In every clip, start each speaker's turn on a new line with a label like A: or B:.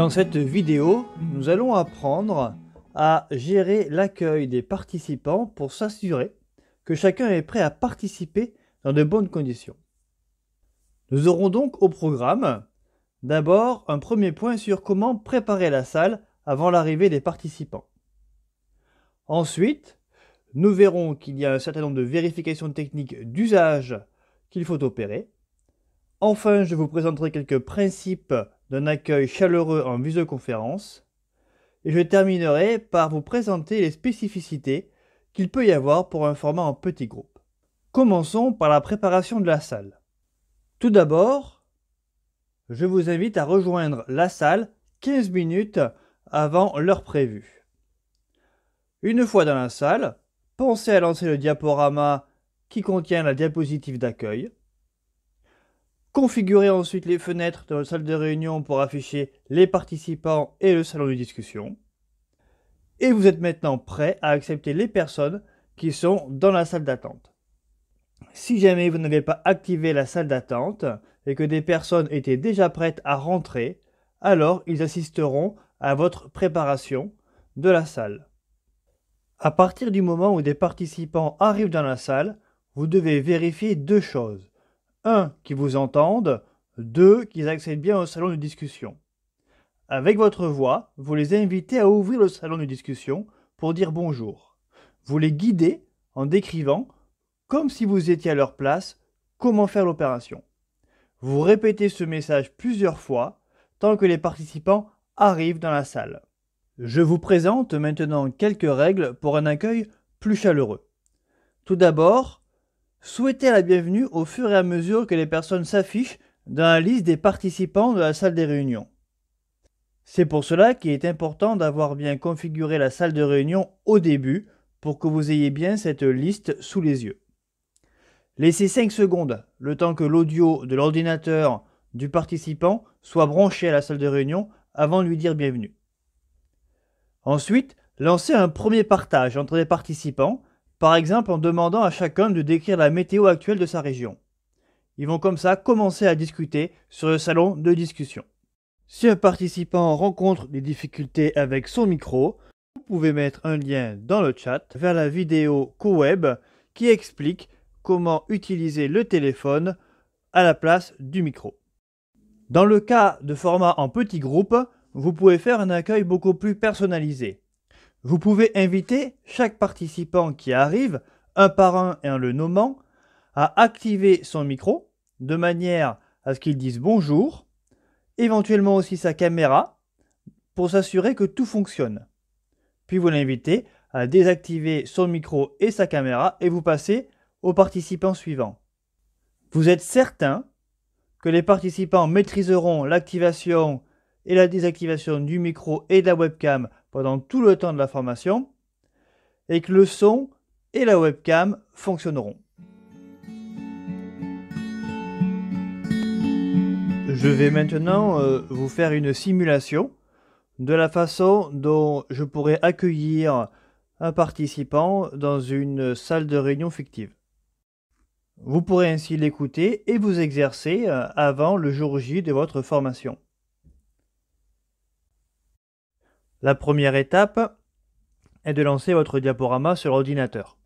A: Dans cette vidéo, nous allons apprendre à gérer l'accueil des participants pour s'assurer que chacun est prêt à participer dans de bonnes conditions. Nous aurons donc au programme d'abord un premier point sur comment préparer la salle avant l'arrivée des participants. Ensuite, nous verrons qu'il y a un certain nombre de vérifications techniques d'usage qu'il faut opérer. Enfin, je vous présenterai quelques principes d'un accueil chaleureux en visioconférence, et je terminerai par vous présenter les spécificités qu'il peut y avoir pour un format en petit groupe. Commençons par la préparation de la salle. Tout d'abord, je vous invite à rejoindre la salle 15 minutes avant l'heure prévue. Une fois dans la salle, pensez à lancer le diaporama qui contient la diapositive d'accueil. Configurez ensuite les fenêtres de la salle de réunion pour afficher les participants et le salon de discussion. Et vous êtes maintenant prêt à accepter les personnes qui sont dans la salle d'attente. Si jamais vous n'avez pas activé la salle d'attente et que des personnes étaient déjà prêtes à rentrer, alors ils assisteront à votre préparation de la salle. À partir du moment où des participants arrivent dans la salle, vous devez vérifier deux choses. 1. qui vous entendent. 2. qui accèdent bien au salon de discussion. Avec votre voix, vous les invitez à ouvrir le salon de discussion pour dire bonjour. Vous les guidez en décrivant, comme si vous étiez à leur place, comment faire l'opération. Vous répétez ce message plusieurs fois tant que les participants arrivent dans la salle. Je vous présente maintenant quelques règles pour un accueil plus chaleureux. Tout d'abord, souhaiter la bienvenue au fur et à mesure que les personnes s'affichent dans la liste des participants de la salle des réunions. C'est pour cela qu'il est important d'avoir bien configuré la salle de réunion au début pour que vous ayez bien cette liste sous les yeux. Laissez 5 secondes, le temps que l'audio de l'ordinateur du participant soit branché à la salle de réunion avant de lui dire bienvenue. Ensuite, lancez un premier partage entre les participants par exemple en demandant à chacun de décrire la météo actuelle de sa région. Ils vont comme ça commencer à discuter sur le salon de discussion. Si un participant rencontre des difficultés avec son micro, vous pouvez mettre un lien dans le chat vers la vidéo CoWeb qui explique comment utiliser le téléphone à la place du micro. Dans le cas de format en petit groupe, vous pouvez faire un accueil beaucoup plus personnalisé. Vous pouvez inviter chaque participant qui arrive, un par un et en le nommant, à activer son micro de manière à ce qu'il dise bonjour, éventuellement aussi sa caméra, pour s'assurer que tout fonctionne. Puis vous l'invitez à désactiver son micro et sa caméra et vous passez au participant suivant. Vous êtes certain que les participants maîtriseront l'activation et la désactivation du micro et de la webcam pendant tout le temps de la formation et que le son et la webcam fonctionneront. Je vais maintenant euh, vous faire une simulation de la façon dont je pourrais accueillir un participant dans une salle de réunion fictive. Vous pourrez ainsi l'écouter et vous exercer euh, avant le jour J de votre formation. La première étape est de lancer votre diaporama sur l'ordinateur.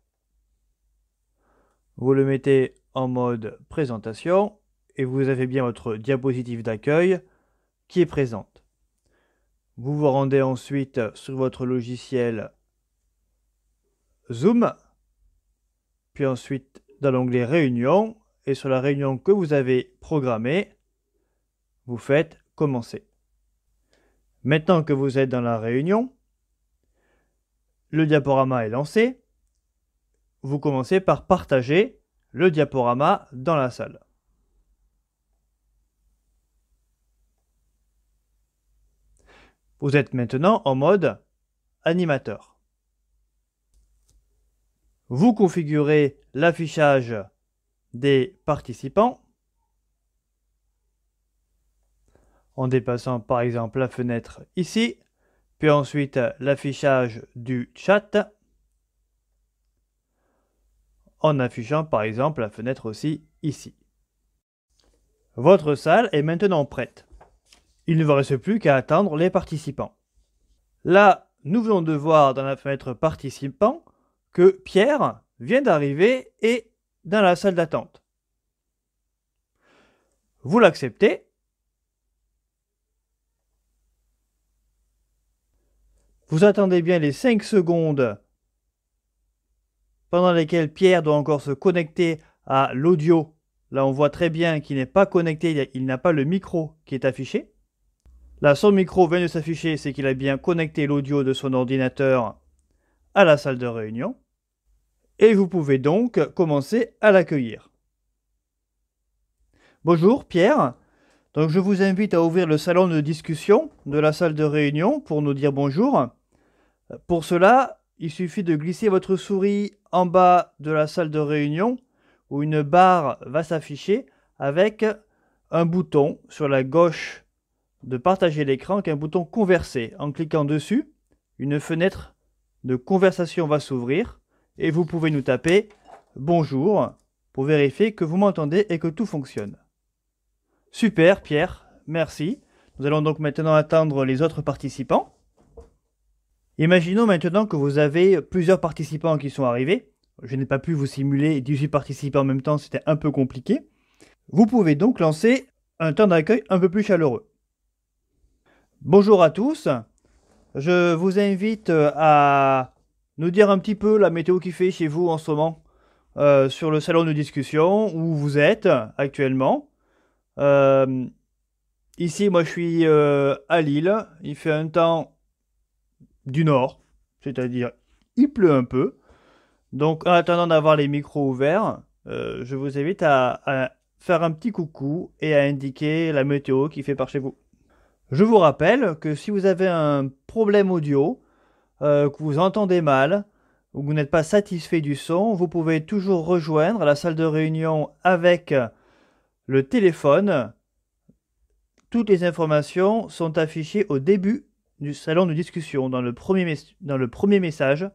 A: Vous le mettez en mode présentation et vous avez bien votre diapositive d'accueil qui est présente. Vous vous rendez ensuite sur votre logiciel Zoom, puis ensuite dans l'onglet Réunion et sur la réunion que vous avez programmée, vous faites Commencer. Maintenant que vous êtes dans la réunion, le diaporama est lancé. Vous commencez par partager le diaporama dans la salle. Vous êtes maintenant en mode animateur. Vous configurez l'affichage des participants en dépassant par exemple la fenêtre ici, puis ensuite euh, l'affichage du chat en affichant par exemple la fenêtre aussi ici. Votre salle est maintenant prête. Il ne vous reste plus qu'à attendre les participants. Là, nous venons de voir dans la fenêtre participants que Pierre vient d'arriver et dans la salle d'attente. Vous l'acceptez Vous attendez bien les 5 secondes pendant lesquelles Pierre doit encore se connecter à l'audio. Là, on voit très bien qu'il n'est pas connecté, il n'a pas le micro qui est affiché. Là, son micro vient de s'afficher, c'est qu'il a bien connecté l'audio de son ordinateur à la salle de réunion. Et vous pouvez donc commencer à l'accueillir. Bonjour Pierre, donc je vous invite à ouvrir le salon de discussion de la salle de réunion pour nous dire bonjour. Pour cela, il suffit de glisser votre souris en bas de la salle de réunion où une barre va s'afficher avec un bouton sur la gauche de partager l'écran qu'un un bouton converser. En cliquant dessus, une fenêtre de conversation va s'ouvrir et vous pouvez nous taper bonjour pour vérifier que vous m'entendez et que tout fonctionne. Super Pierre, merci. Nous allons donc maintenant attendre les autres participants. Imaginons maintenant que vous avez plusieurs participants qui sont arrivés. Je n'ai pas pu vous simuler 18 participants en même temps, c'était un peu compliqué. Vous pouvez donc lancer un temps d'accueil un peu plus chaleureux. Bonjour à tous. Je vous invite euh, à nous dire un petit peu la météo qui fait chez vous en ce moment euh, sur le salon de discussion où vous êtes actuellement. Euh, ici, moi, je suis à Lille. Il fait un temps du nord, c'est-à-dire il pleut un peu. Donc en attendant d'avoir les micros ouverts, euh, je vous invite à, faire un petit coucou et à indiquer la météo qui fait par chez vous. Je vous rappelle que si vous avez un problème audio, euh, que vous entendez mal, ou que vous n'êtes pas satisfait du son, vous pouvez toujours rejoindre la salle de réunion avec le téléphone. Toutes les informations sont affichées au début du salon de discussion dans le premier, dans le premier message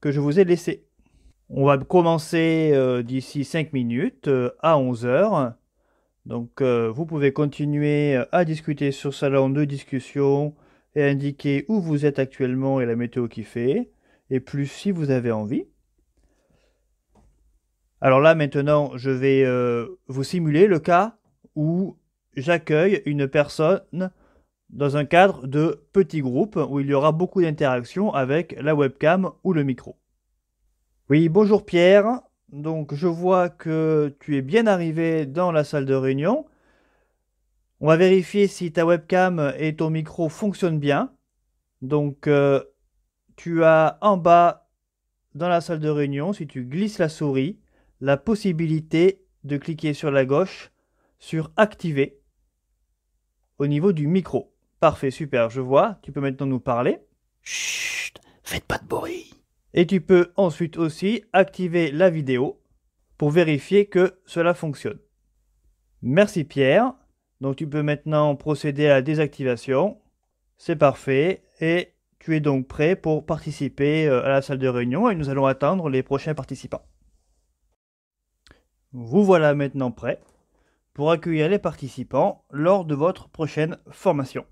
A: que je vous ai laissé. On va commencer euh, d'ici 5 minutes euh, à 11h. Donc euh, vous pouvez continuer à discuter sur salon de discussion et indiquer où vous êtes actuellement et la météo qui fait, et plus si vous avez envie. Alors là maintenant, je vais vous simuler le cas où j'accueille une personne dans un cadre de petits groupes où il y aura beaucoup d'interactions avec la webcam ou le micro. Oui, bonjour Pierre. Donc je vois que tu es bien arrivé dans la salle de réunion. On va vérifier si ta webcam et ton micro fonctionnent bien. Donc euh, tu as en bas dans la salle de réunion, si tu glisses la souris, la possibilité de cliquer sur la gauche sur activer au niveau du micro. Parfait, super, je vois. Tu peux maintenant nous parler. Chut, faites pas de bruit. Et tu peux ensuite aussi activer la vidéo pour vérifier que cela fonctionne. Merci Pierre. Donc tu peux maintenant procéder à la désactivation. C'est parfait. Et tu es donc prêt pour participer euh, à la salle de réunion et nous allons attendre les prochains participants. Vous voilà maintenant prêt pour accueillir les participants lors de votre prochaine formation.